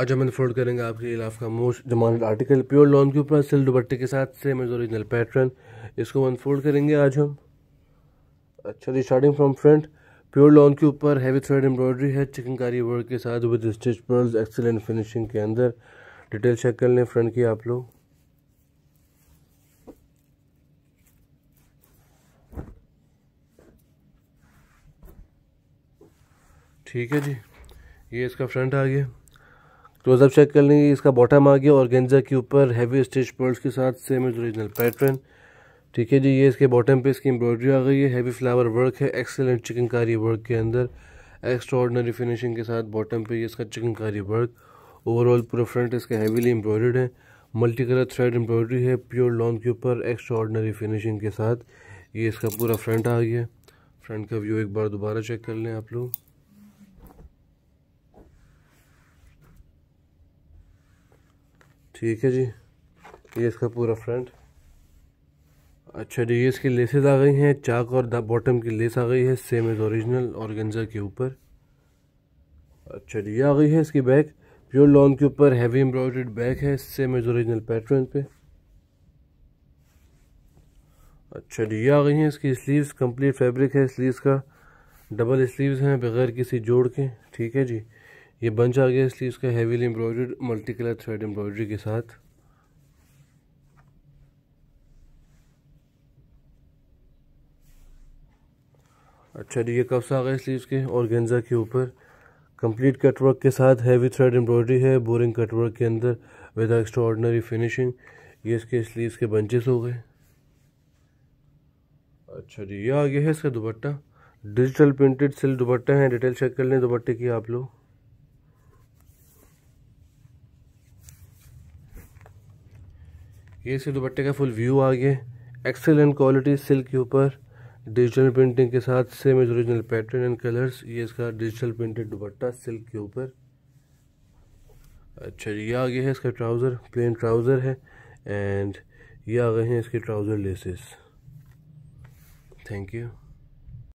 आज हम इन्फोर्ड करेंगे आपके इलाफ का most demanded article pure lawn के ऊपर सिल दुपट्टे के साथ सेम एज ओरिजिनल पैटर्न इसको हम करेंगे आज हम अच्छा जी starting from front pure lawn के ऊपर हैवी थ्रेड एम्ब्रॉयडरी है चिकनकारी वर्क के साथ with stitch pearls excellent finishing के अंदर डिटेल चेक कर लें फ्रंट की आप लोग ठीक है जी ये इसका फ्रंट आ गया क्लोजअप चेक कर लेंगे इसका बॉटम आ गया और गेंजा के ऊपर हैवी स्टिच पर्ल्स के साथ सेम इज ओरिजिनल पैटर्न ठीक है जी ये इसके बॉटम पे इसकी एम्ब्रॉयडरी आ गई है हैवी फ्लावर वर्क है एक्सेलेंट चिकनकारी वर्क के अंदर एक्स्ट्रॉर्डनरी फिनिशिंग के साथ बॉटम पे ये इसका चिकनकारी वर्क ओवरऑल पूरा फ्रंट इसका हैवीली एम्ब्रॉयडर्ड है मल्टी कलर थ्रेड एम्ब्रॉयडरी है प्योर लॉन्ग के ऊपर एक्स्ट्रॉर्डनरी फिनिशिंग के साथ ये इसका पूरा फ्रंट आ गया फ्रंट का व्यू एक बार दोबारा चेक कर लें आप लोग ठीक है जी ये इसका पूरा फ्रंट अच्छा जी ये इसकी लेसेस आ गई हैं चाक और बॉटम की लेस आ गई है सेम एज ओरिजिनल ऑर्गेंजा के ऊपर अच्छा जी ये आ गई है इसकी बैक प्योर लॉन के ऊपर हैवी एम्ब्रॉयड बैक है सेम एज ओरिजिनल पैटर्न पे अच्छा जी ये आ गई हैं इसकी स्लीव्स कंप्लीट फैब्रिक है स्लीव्स का डबल स्लीव्स हैं बगैर किसी जोड़ के ठीक है जी ये बंच आ गया इसलिए इसका हैवीली एम्ब्रॉयड मल्टी कलर थ्रेड एम्ब्रॉयडरी के साथ अच्छा जी ये कप्स आ गए इसलिए के और गेंजा के ऊपर कंप्लीट कटवर्क के साथ हैवी थ्रेड एम्ब्रॉयडरी है बोरिंग कटवर्क के अंदर विद एक्स्ट्राऑर्डनरी फिनिशिंग ये इसके इसलिए के बंचेस हो गए अच्छा जी ये आ गया है इसका dupatta digital printed silk dupatta है डिटेल चेक कर लें दुपट्टे की आप लोग ये इसके दुपट्टे का फुल व्यू आ गया एक्सेलेंट क्वालिटी सिल्क के ऊपर डिजिटल प्रिंटिंग के साथ same is original pattern and colours ये इसका डिजिटल प्रिंटेड दुपट्टा सिल्क के ऊपर अच्छा ये आ गया है इसका ट्राउज़र प्लेन ट्राउज़र है एंड ये आ गए हैं इसके ट्राउज़र लेसेस थैंक यू